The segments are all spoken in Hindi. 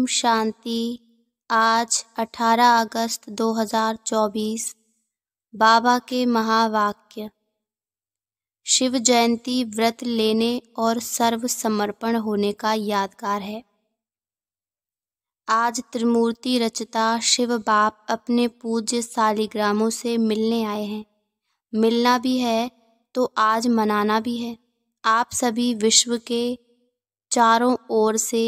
ओम शांति आज 18 अगस्त 2024 बाबा के महावाक्य शिव जयंती व्रत लेने और सर्व समर्पण होने का यादगार है आज त्रिमूर्ति रचता शिव बाप अपने पूज्य सालिग्रामों से मिलने आए हैं मिलना भी है तो आज मनाना भी है आप सभी विश्व के चारों ओर से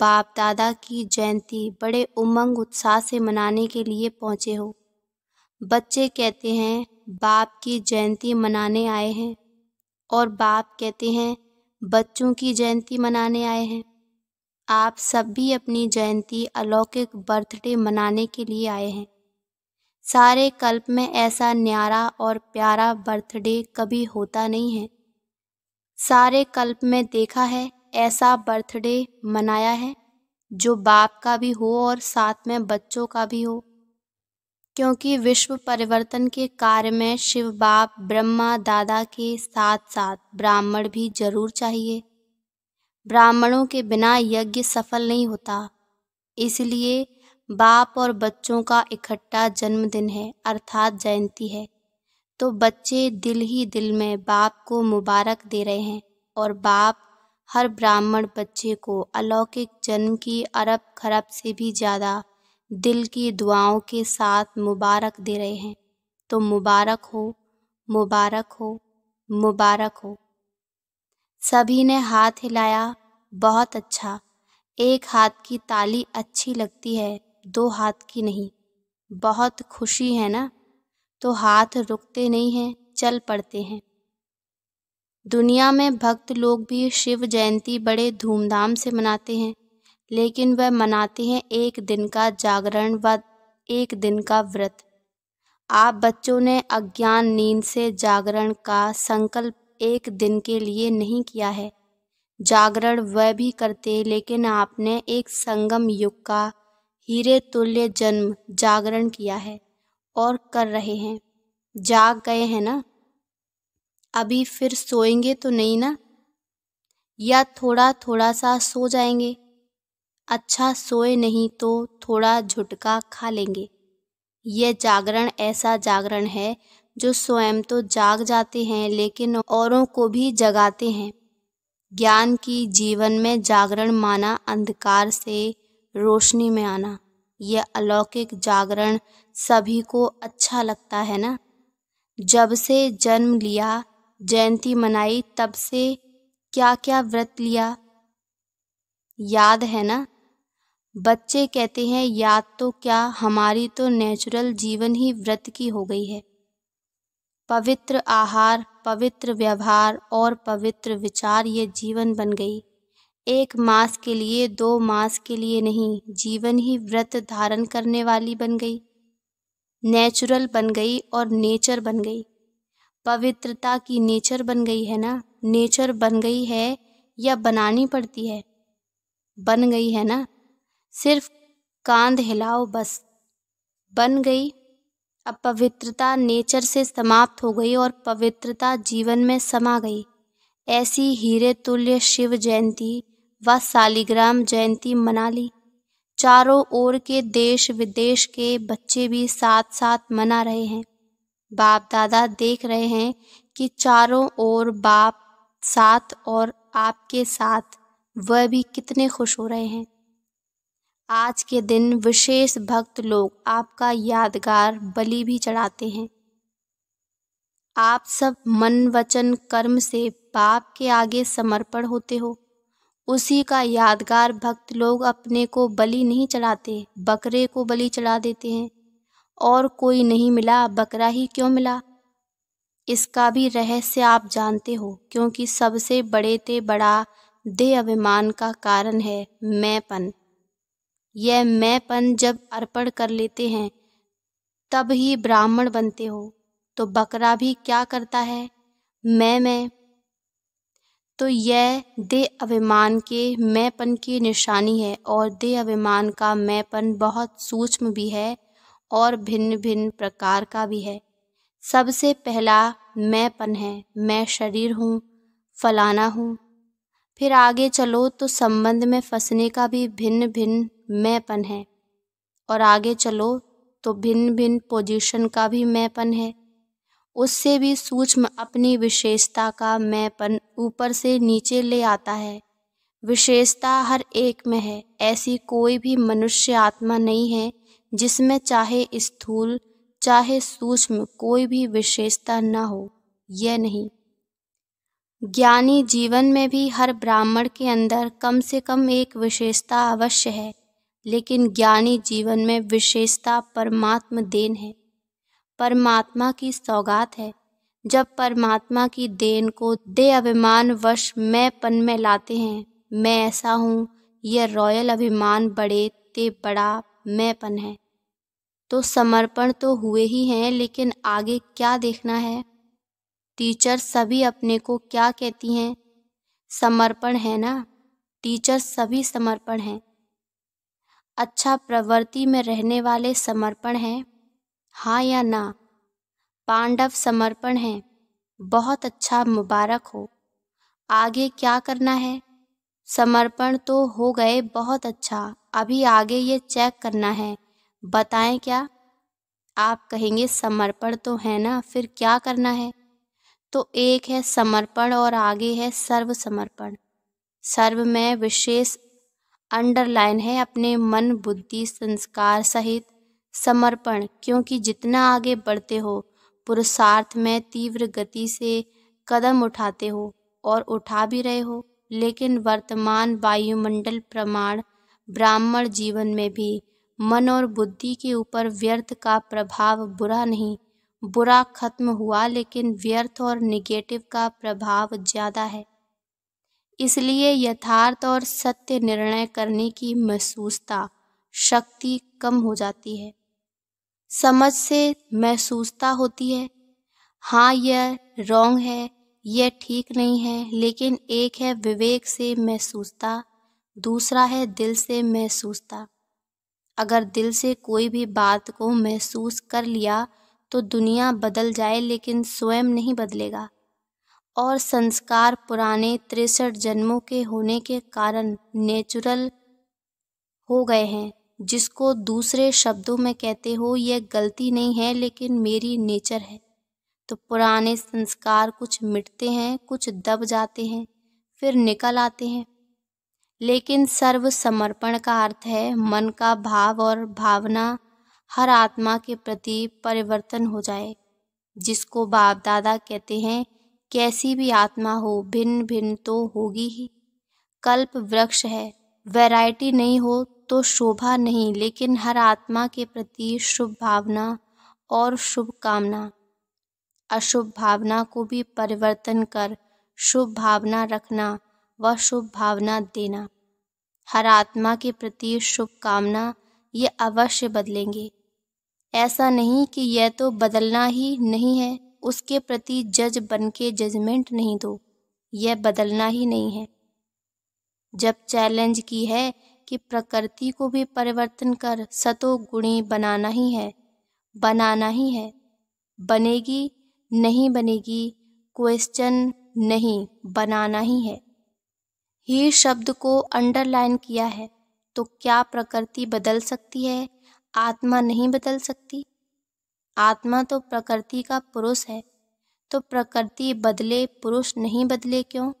बाप दादा की जयंती बड़े उमंग उत्साह से मनाने के लिए पहुँचे हो बच्चे कहते हैं बाप की जयंती मनाने आए हैं और बाप कहते हैं बच्चों की जयंती मनाने आए हैं आप सब भी अपनी जयंती अलौकिक बर्थडे मनाने के लिए आए हैं सारे कल्प में ऐसा न्यारा और प्यारा बर्थडे कभी होता नहीं है सारे कल्प में देखा है ऐसा बर्थडे मनाया है जो बाप का भी हो और साथ में बच्चों का भी हो क्योंकि विश्व परिवर्तन के कार्य में शिव बाप ब्रह्मा दादा के साथ साथ ब्राह्मण भी जरूर चाहिए ब्राह्मणों के बिना यज्ञ सफल नहीं होता इसलिए बाप और बच्चों का इकट्ठा जन्मदिन है अर्थात जयंती है तो बच्चे दिल ही दिल में बाप को मुबारक दे रहे हैं और बाप हर ब्राह्मण बच्चे को अलौकिक जन्म की अरब खरब से भी ज़्यादा दिल की दुआओं के साथ मुबारक दे रहे हैं तो मुबारक हो मुबारक हो मुबारक हो सभी ने हाथ हिलाया बहुत अच्छा एक हाथ की ताली अच्छी लगती है दो हाथ की नहीं बहुत खुशी है ना तो हाथ रुकते नहीं हैं चल पड़ते हैं दुनिया में भक्त लोग भी शिव जयंती बड़े धूमधाम से मनाते हैं लेकिन वह मनाते हैं एक दिन का जागरण व एक दिन का व्रत आप बच्चों ने अज्ञान नींद से जागरण का संकल्प एक दिन के लिए नहीं किया है जागरण वह भी करते लेकिन आपने एक संगम युग का हीरे तुल्य जन्म जागरण किया है और कर रहे हैं जाग गए हैं ना अभी फिर सोएंगे तो नहीं ना या थोड़ा थोड़ा सा सो जाएंगे अच्छा सोए नहीं तो थोड़ा झुटका खा लेंगे यह जागरण ऐसा जागरण है जो स्वयं तो जाग जाते हैं लेकिन औरों को भी जगाते हैं ज्ञान की जीवन में जागरण माना अंधकार से रोशनी में आना यह अलौकिक जागरण सभी को अच्छा लगता है ना जब से जन्म लिया जयंती मनाई तब से क्या क्या व्रत लिया याद है ना बच्चे कहते हैं याद तो क्या हमारी तो नेचुरल जीवन ही व्रत की हो गई है पवित्र आहार पवित्र व्यवहार और पवित्र विचार ये जीवन बन गई एक मास के लिए दो मास के लिए नहीं जीवन ही व्रत धारण करने वाली बन गई नेचुरल बन गई और नेचर बन गई पवित्रता की नेचर बन गई है ना नेचर बन गई है या बनानी पड़ती है बन गई है ना सिर्फ कांध हिलाओ बस बन गई अब पवित्रता नेचर से समाप्त हो गई और पवित्रता जीवन में समा गई ऐसी हीरे तुल्य शिव जयंती व सालिग्राम जयंती मना ली चारों ओर के देश विदेश के बच्चे भी साथ साथ मना रहे हैं बाप दादा देख रहे हैं कि चारों ओर बाप साथ और आपके साथ वह भी कितने खुश हो रहे हैं आज के दिन विशेष भक्त लोग आपका यादगार बलि भी चढ़ाते हैं आप सब मन वचन कर्म से बाप के आगे समर्पण होते हो उसी का यादगार भक्त लोग अपने को बलि नहीं चढ़ाते बकरे को बलि चढ़ा देते हैं और कोई नहीं मिला बकरा ही क्यों मिला इसका भी रहस्य आप जानते हो क्योंकि सबसे बड़े ते बड़ा दे अभिमान का कारण है मैंपन यह मैंपन जब अर्पण कर लेते हैं तब ही ब्राह्मण बनते हो तो बकरा भी क्या करता है मैं मैं तो यह दे अभिमान के मैंपन की निशानी है और दे अभिमान का मैंपन बहुत सूक्ष्म भी है और भिन्न भिन्न प्रकार का भी है सबसे पहला मैंपन है मैं शरीर हूँ फलाना हूँ फिर आगे चलो तो संबंध में फंसने का भी भिन्न भिन्न मैंपन है और आगे चलो तो भिन्न भिन्न पोजीशन का भी मैंपन है उससे भी सूक्ष्म अपनी विशेषता का मैंपन ऊपर से नीचे ले आता है विशेषता हर एक में है ऐसी कोई भी मनुष्य आत्मा नहीं है जिसमें चाहे स्थूल चाहे सूक्ष्म कोई भी विशेषता न हो यह नहीं ज्ञानी जीवन में भी हर ब्राह्मण के अंदर कम से कम एक विशेषता अवश्य है लेकिन ज्ञानी जीवन में विशेषता परमात्म देन है परमात्मा की सौगात है जब परमात्मा की देन को दे अभिमान वश मैं पन में लाते हैं मैं ऐसा हूँ यह रॉयल अभिमान बड़े ते बड़ा मैं पन है तो समर्पण तो हुए ही हैं लेकिन आगे क्या देखना है टीचर सभी अपने को क्या कहती हैं समर्पण है ना टीचर सभी समर्पण हैं अच्छा प्रवृत्ति में रहने वाले समर्पण हैं हाँ या ना पांडव समर्पण हैं बहुत अच्छा मुबारक हो आगे क्या करना है समर्पण तो हो गए बहुत अच्छा अभी आगे ये चेक करना है बताएं क्या आप कहेंगे समर्पण तो है ना फिर क्या करना है तो एक है समर्पण और आगे है सर्व समर्पण सर्व में विशेष अंडरलाइन है अपने मन बुद्धि संस्कार सहित समर्पण क्योंकि जितना आगे बढ़ते हो पुरुषार्थ में तीव्र गति से कदम उठाते हो और उठा भी रहे हो लेकिन वर्तमान वायुमंडल प्रमाण ब्राह्मण जीवन में भी मन और बुद्धि के ऊपर व्यर्थ का प्रभाव बुरा नहीं बुरा खत्म हुआ लेकिन व्यर्थ और निगेटिव का प्रभाव ज़्यादा है इसलिए यथार्थ और सत्य निर्णय करने की महसूसता शक्ति कम हो जाती है समझ से महसूसता होती है हाँ यह रॉन्ग है यह ठीक नहीं है लेकिन एक है विवेक से महसूसता दूसरा है दिल से महसूसता अगर दिल से कोई भी बात को महसूस कर लिया तो दुनिया बदल जाए लेकिन स्वयं नहीं बदलेगा और संस्कार पुराने तिरसठ जन्मों के होने के कारण नेचुरल हो गए हैं जिसको दूसरे शब्दों में कहते हो यह गलती नहीं है लेकिन मेरी नेचर है तो पुराने संस्कार कुछ मिटते हैं कुछ दब जाते हैं फिर निकल आते हैं लेकिन सर्व समर्पण का अर्थ है मन का भाव और भावना हर आत्मा के प्रति परिवर्तन हो जाए जिसको बाप दादा कहते हैं कैसी भी आत्मा हो भिन्न भिन्न तो होगी ही कल्प वृक्ष है वैरायटी नहीं हो तो शोभा नहीं लेकिन हर आत्मा के प्रति शुभ भावना और शुभ कामना अशुभ भावना को भी परिवर्तन कर शुभ भावना रखना व शुभ भावना देना हर आत्मा के प्रति शुभकामना ये अवश्य बदलेंगे ऐसा नहीं कि यह तो बदलना ही नहीं है उसके प्रति जज बन के जजमेंट नहीं दो यह बदलना ही नहीं है जब चैलेंज की है कि प्रकृति को भी परिवर्तन कर सतोगुणी बनाना ही है बनाना ही है बनेगी नहीं बनेगी क्वेश्चन नहीं बनाना ही है ही शब्द को अंडरलाइन किया है तो क्या प्रकृति बदल सकती है आत्मा नहीं बदल सकती आत्मा तो प्रकृति का पुरुष है तो प्रकृति बदले पुरुष नहीं बदले क्यों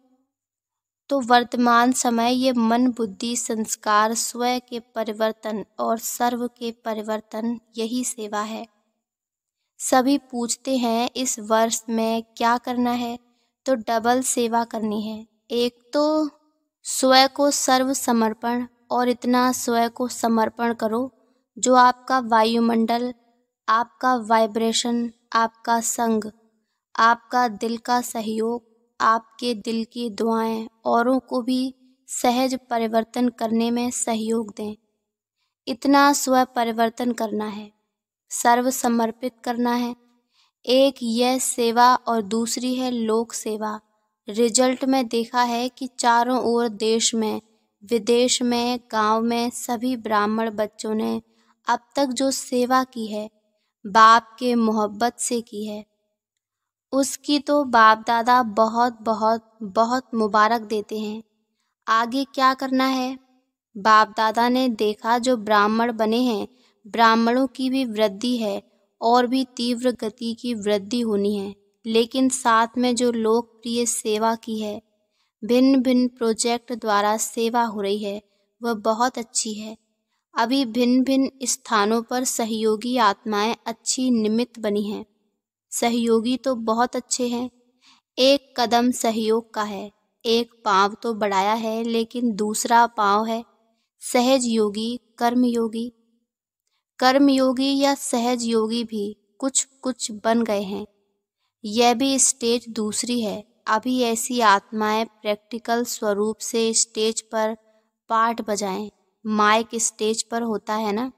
तो वर्तमान समय ये मन बुद्धि संस्कार स्वयं के परिवर्तन और सर्व के परिवर्तन यही सेवा है सभी पूछते हैं इस वर्ष में क्या करना है तो डबल सेवा करनी है एक तो स्वयं को सर्व समर्पण और इतना स्वयं को समर्पण करो जो आपका वायुमंडल आपका वाइब्रेशन आपका संग आपका दिल का सहयोग आपके दिल की दुआएं औरों को भी सहज परिवर्तन करने में सहयोग दें इतना स्व परिवर्तन करना है सर्व समर्पित करना है एक यह सेवा और दूसरी है लोक सेवा रिजल्ट में देखा है कि चारों ओर देश में विदेश में गांव में सभी ब्राह्मण बच्चों ने अब तक जो सेवा की है बाप के मोहब्बत से की है उसकी तो बाप दादा बहुत बहुत बहुत मुबारक देते हैं आगे क्या करना है बाप दादा ने देखा जो ब्राह्मण बने हैं ब्राह्मणों की भी वृद्धि है और भी तीव्र गति की वृद्धि होनी है लेकिन साथ में जो लोकप्रिय सेवा की है भिन्न भिन्न प्रोजेक्ट द्वारा सेवा हो रही है वह बहुत अच्छी है अभी भिन्न भिन्न स्थानों पर सहयोगी आत्माएं अच्छी निमित्त बनी हैं सहयोगी तो बहुत अच्छे हैं एक कदम सहयोग का है एक पाँव तो बढ़ाया है लेकिन दूसरा पाँव है सहज योगी कर्म योगी कर्म योगी या सहज योगी भी कुछ कुछ बन गए हैं यह भी स्टेज दूसरी है अभी ऐसी आत्माएं प्रैक्टिकल स्वरूप से स्टेज पर पार्ट बजाएं माइक स्टेज पर होता है ना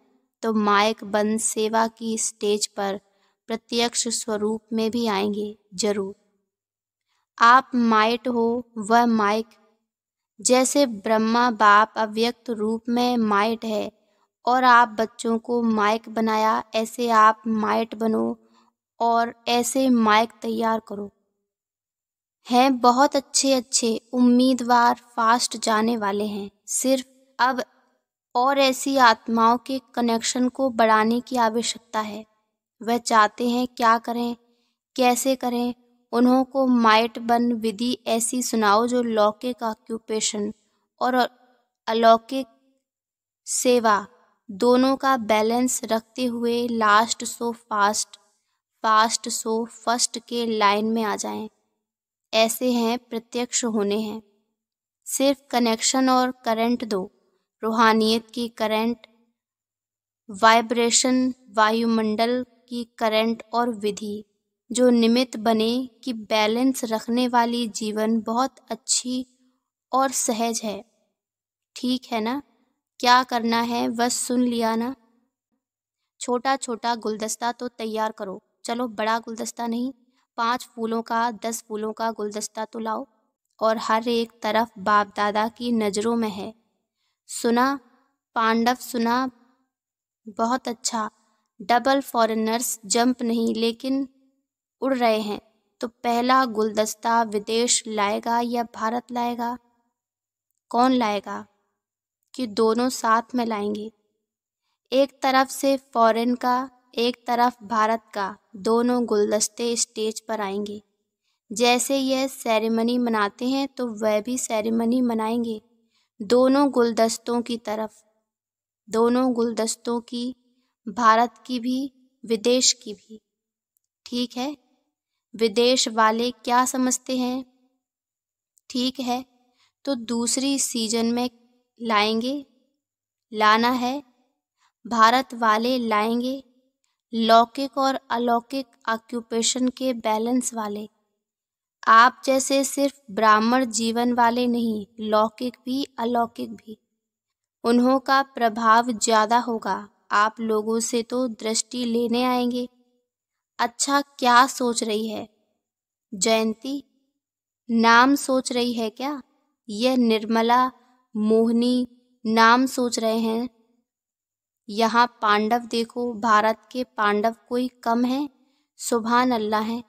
तो माइक बंद सेवा की स्टेज पर प्रत्यक्ष स्वरूप में भी आएंगे जरूर आप माइट हो वह माइक जैसे ब्रह्मा बाप अव्यक्त रूप में माइट है और आप बच्चों को माइक बनाया ऐसे आप माइट बनो और ऐसे माइक तैयार करो हैं बहुत अच्छे अच्छे उम्मीदवार फास्ट जाने वाले हैं सिर्फ अब और ऐसी आत्माओं के कनेक्शन को बढ़ाने की आवश्यकता है वह चाहते हैं क्या करें कैसे करें उन्हों को माइट बन विधि ऐसी सुनाओ जो लौकिक ऑक्यूपेशन और अलौकिक सेवा दोनों का बैलेंस रखते हुए last so fast past so first के लाइन में आ जाएं। ऐसे हैं प्रत्यक्ष होने हैं सिर्फ कनेक्शन और करंट दो रूहानियत की करंट वाइब्रेशन वायुमंडल की करंट और विधि जो निमित्त बने कि बैलेंस रखने वाली जीवन बहुत अच्छी और सहज है ठीक है ना क्या करना है बस सुन लिया ना छोटा छोटा गुलदस्ता तो तैयार करो चलो बड़ा गुलदस्ता नहीं पांच फूलों का दस फूलों का गुलदस्ता तो लाओ और हर एक तरफ बाप दादा की नज़रों में है सुना पांडव सुना बहुत अच्छा डबल फॉरेनर्स जंप नहीं लेकिन उड़ रहे हैं तो पहला गुलदस्ता विदेश लाएगा या भारत लाएगा कौन लाएगा कि दोनों साथ में लाएंगे एक तरफ से फॉरेन का एक तरफ भारत का दोनों गुलदस्ते स्टेज पर आएंगे जैसे यह सेरेमनी मनाते हैं तो वह भी सेरेमनी मनाएंगे दोनों गुलदस्तों की तरफ दोनों गुलदस्तों की भारत की भी विदेश की भी ठीक है विदेश वाले क्या समझते हैं ठीक है तो दूसरी सीजन में लाएंगे लाना है भारत वाले लाएंगे लौकिक और अलौकिक ऑक्यूपेशन के बैलेंस वाले आप जैसे सिर्फ ब्राह्मण जीवन वाले नहीं लौकिक भी अलौकिक भी उन्हों का प्रभाव ज़्यादा होगा आप लोगों से तो दृष्टि लेने आएंगे अच्छा क्या सोच रही है जयंती नाम सोच रही है क्या यह निर्मला मोहनी नाम सोच रहे हैं यहाँ पांडव देखो भारत के पांडव कोई कम है सुबहान अल्लाह है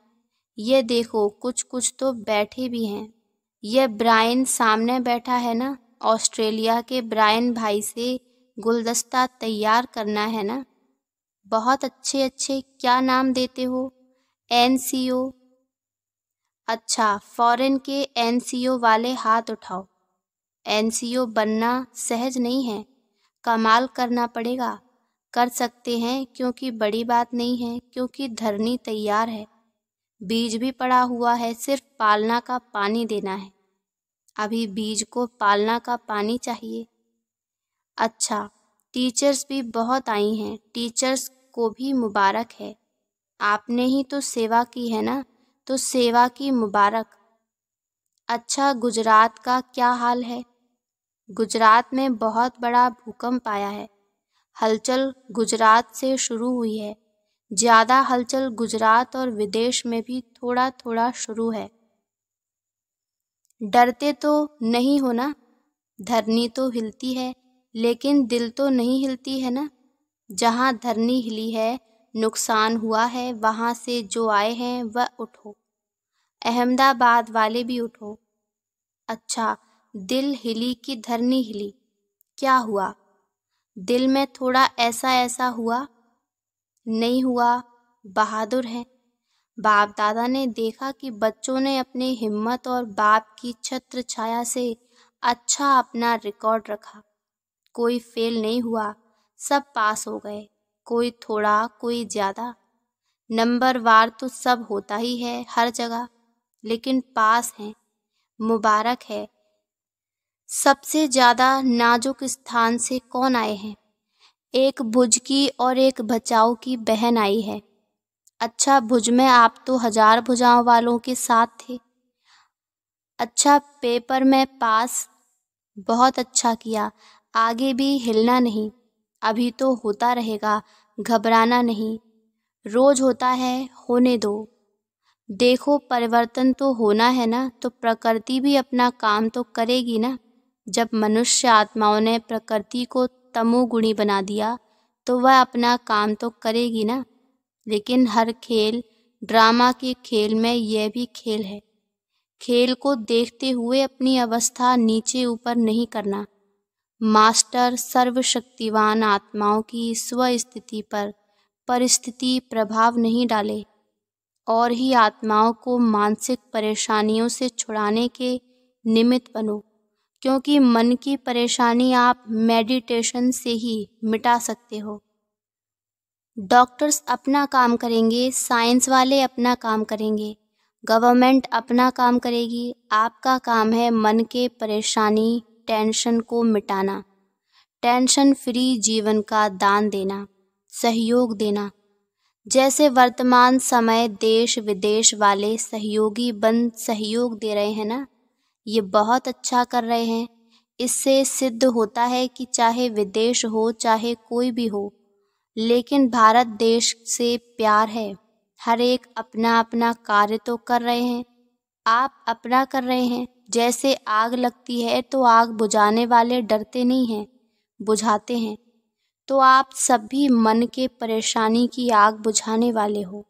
ये देखो कुछ कुछ तो बैठे भी हैं ये ब्रायन सामने बैठा है ना ऑस्ट्रेलिया के ब्रायन भाई से गुलदस्ता तैयार करना है ना बहुत अच्छे अच्छे क्या नाम देते हो एन सी ओ अच्छा फॉरेन के एन सी ओ वाले हाथ उठाओ एन सी ओ बनना सहज नहीं है कमाल करना पड़ेगा कर सकते हैं क्योंकि बड़ी बात नहीं है क्योंकि धरनी तैयार है बीज भी पड़ा हुआ है सिर्फ पालना का पानी देना है अभी बीज को पालना का पानी चाहिए अच्छा टीचर्स भी बहुत आई हैं टीचर्स को भी मुबारक है आपने ही तो सेवा की है ना तो सेवा की मुबारक अच्छा गुजरात का क्या हाल है गुजरात में बहुत बड़ा भूकंप आया है हलचल गुजरात से शुरू हुई है ज़्यादा हलचल गुजरात और विदेश में भी थोड़ा थोड़ा शुरू है डरते तो नहीं हो ना धरनी तो हिलती है लेकिन दिल तो नहीं हिलती है ना जहाँ धरनी हिली है नुकसान हुआ है वहाँ से जो आए हैं वह उठो अहमदाबाद वाले भी उठो अच्छा दिल हिली कि धरनी हिली क्या हुआ दिल में थोड़ा ऐसा ऐसा हुआ नहीं हुआ बहादुर है बाप दादा ने देखा कि बच्चों ने अपनी हिम्मत और बाप की छत्र छाया से अच्छा अपना रिकॉर्ड रखा कोई फेल नहीं हुआ सब पास हो गए कोई थोड़ा कोई ज़्यादा नंबर वार तो सब होता ही है हर जगह लेकिन पास हैं मुबारक है सबसे ज़्यादा नाजुक स्थान से कौन आए हैं एक भुज की और एक बचाव की बहन आई है अच्छा भुज में आप तो हजार भुजाओं वालों के साथ थे अच्छा पेपर में पास बहुत अच्छा किया आगे भी हिलना नहीं अभी तो होता रहेगा घबराना नहीं रोज होता है होने दो देखो परिवर्तन तो होना है ना तो प्रकृति भी अपना काम तो करेगी ना जब मनुष्य आत्माओं ने प्रकृति को तमोगुणी बना दिया तो वह अपना काम तो करेगी ना लेकिन हर खेल ड्रामा के खेल में यह भी खेल है खेल को देखते हुए अपनी अवस्था नीचे ऊपर नहीं करना मास्टर सर्वशक्तिवान आत्माओं की स्वस्थिति पर परिस्थिति प्रभाव नहीं डाले और ही आत्माओं को मानसिक परेशानियों से छुड़ाने के निमित्त बनो क्योंकि मन की परेशानी आप मेडिटेशन से ही मिटा सकते हो डॉक्टर्स अपना काम करेंगे साइंस वाले अपना काम करेंगे गवर्नमेंट अपना काम करेगी आपका काम है मन के परेशानी टेंशन को मिटाना टेंशन फ्री जीवन का दान देना सहयोग देना जैसे वर्तमान समय देश विदेश वाले सहयोगी बन सहयोग दे रहे हैं ना ये बहुत अच्छा कर रहे हैं इससे सिद्ध होता है कि चाहे विदेश हो चाहे कोई भी हो लेकिन भारत देश से प्यार है हर एक अपना अपना कार्य तो कर रहे हैं आप अपना कर रहे हैं जैसे आग लगती है तो आग बुझाने वाले डरते नहीं हैं बुझाते हैं तो आप सभी मन के परेशानी की आग बुझाने वाले हो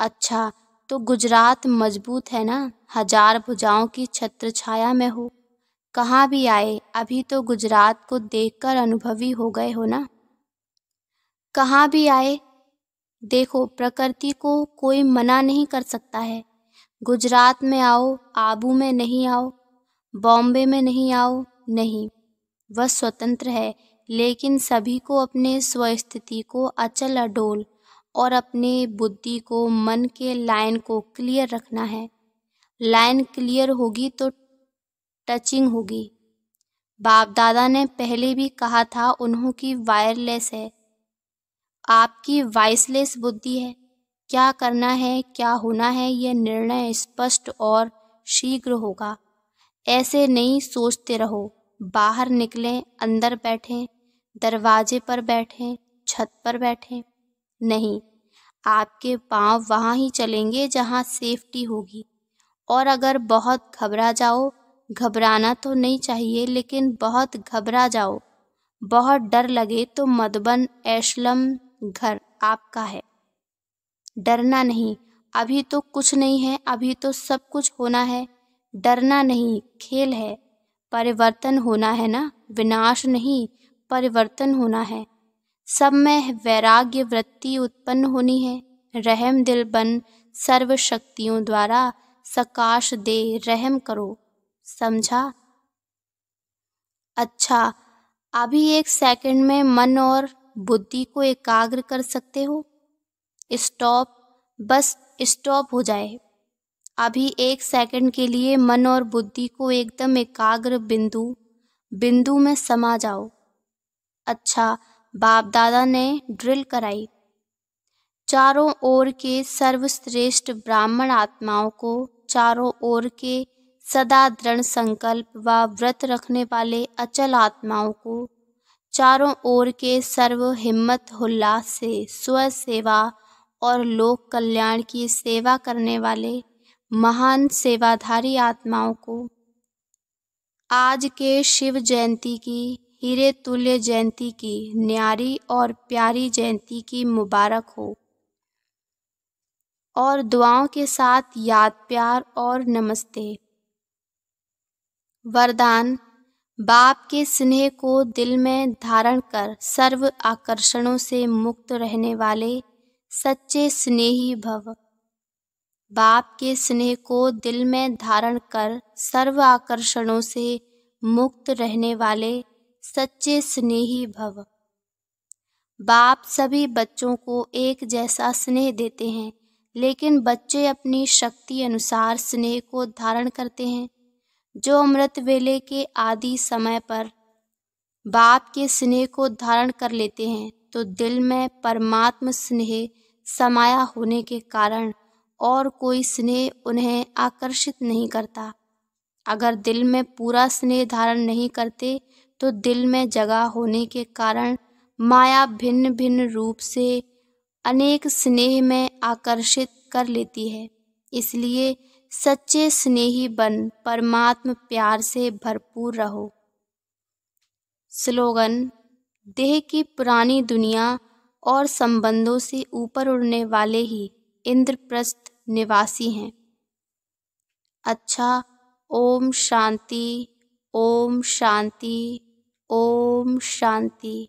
अच्छा तो गुजरात मजबूत है ना हजार भुजाओं की छत्र छाया में हो कहाँ भी आए अभी तो गुजरात को देखकर अनुभवी हो गए हो ना कहाँ भी आए देखो प्रकृति को कोई मना नहीं कर सकता है गुजरात में आओ आबू में नहीं आओ बॉम्बे में नहीं आओ नहीं वह स्वतंत्र है लेकिन सभी को अपने स्वस्थिति को अचल अडोल और अपने बुद्धि को मन के लाइन को क्लियर रखना है लाइन क्लियर होगी तो टचिंग होगी बाप दादा ने पहले भी कहा था उन्हों की वायरलेस है आपकी वॉइसलेस बुद्धि है क्या करना है क्या होना है यह निर्णय स्पष्ट और शीघ्र होगा ऐसे नहीं सोचते रहो बाहर निकलें अंदर बैठें दरवाजे पर बैठें छत पर बैठें नहीं आपके पांव वहाँ ही चलेंगे जहाँ सेफ्टी होगी और अगर बहुत घबरा जाओ घबराना तो नहीं चाहिए लेकिन बहुत घबरा जाओ बहुत डर लगे तो मधुबन ऐशलम घर आपका है डरना नहीं अभी तो कुछ नहीं है अभी तो सब कुछ होना है डरना नहीं खेल है परिवर्तन होना है ना विनाश नहीं परिवर्तन होना है सब में वैराग्य वृत्ति उत्पन्न होनी है रहम दिल बन सर्व शक्तियों द्वारा सकाश दे रहम करो समझा अच्छा अभी एक सेकंड में मन और बुद्धि को एकाग्र कर सकते हो स्टॉप बस स्टॉप हो जाए अभी एक सेकंड के लिए मन और बुद्धि को एकदम एकाग्र बिंदु बिंदु में समा जाओ अच्छा बाप दादा ने ड्रिल कराई चारों ओर के सर्वश्रेष्ठ ब्राह्मण आत्माओं को चारों ओर के सदा दृढ़ संकल्प व व्रत रखने वाले अचल आत्माओं को चारों ओर के सर्व हिम्मत उल्लास से स्व सेवा और लोक कल्याण की सेवा करने वाले महान सेवाधारी आत्माओं को आज के शिव जयंती की हीरे तुल्य जयंती की न्यारी और प्यारी जयंती की मुबारक हो और दुआओं के साथ याद प्यार और नमस्ते वरदान बाप के स्नेह को दिल में धारण कर सर्व आकर्षणों से मुक्त रहने वाले सच्चे स्नेही भव बाप के स्नेह को दिल में धारण कर सर्व आकर्षणों से मुक्त रहने वाले सच्चे स्नेही भव बाप सभी बच्चों को एक जैसा स्नेह देते हैं लेकिन बच्चे अपनी शक्ति अनुसार स्नेह को धारण करते हैं जो अमृत वेले के आदि समय पर बाप के स्नेह को धारण कर लेते हैं तो दिल में परमात्म स्नेह समाया होने के कारण और कोई स्नेह उन्हें आकर्षित नहीं करता अगर दिल में पूरा स्नेह धारण नहीं करते तो दिल में जगह होने के कारण माया भिन्न भिन्न रूप से अनेक स्नेह में आकर्षित कर लेती है इसलिए सच्चे स्नेही बन परमात्म प्यार से भरपूर रहो स्लोगन देह की पुरानी दुनिया और संबंधों से ऊपर उड़ने वाले ही इंद्रप्रस्थ निवासी हैं अच्छा ओम शांति ओम शांति ओम शांति